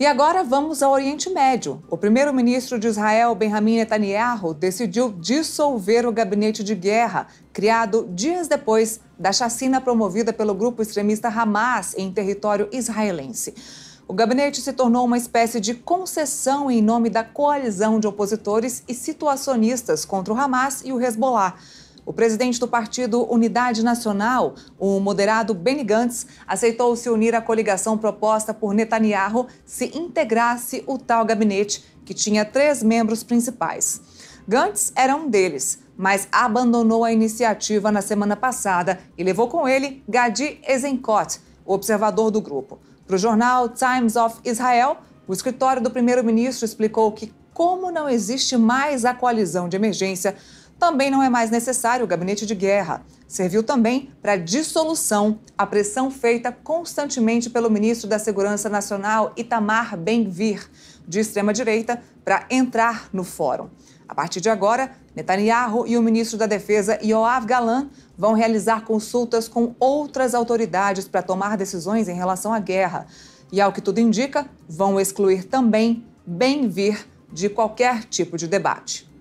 E agora vamos ao Oriente Médio. O primeiro-ministro de Israel, Benjamin Netanyahu, decidiu dissolver o gabinete de guerra, criado dias depois da chacina promovida pelo grupo extremista Hamas em território israelense. O gabinete se tornou uma espécie de concessão em nome da coalizão de opositores e situacionistas contra o Hamas e o Hezbollah. O presidente do partido Unidade Nacional, o moderado Benny Gantz, aceitou se unir à coligação proposta por Netanyahu se integrasse o tal gabinete, que tinha três membros principais. Gantz era um deles, mas abandonou a iniciativa na semana passada e levou com ele Gadi Eisenkot, o observador do grupo. Para o jornal Times of Israel, o escritório do primeiro-ministro explicou que, como não existe mais a coalizão de emergência, também não é mais necessário o gabinete de guerra. Serviu também para dissolução a pressão feita constantemente pelo ministro da Segurança Nacional, Itamar Benvir, de extrema-direita, para entrar no fórum. A partir de agora, Netanyahu e o ministro da Defesa, Yoav Galan, vão realizar consultas com outras autoridades para tomar decisões em relação à guerra. E, ao que tudo indica, vão excluir também Benvir de qualquer tipo de debate.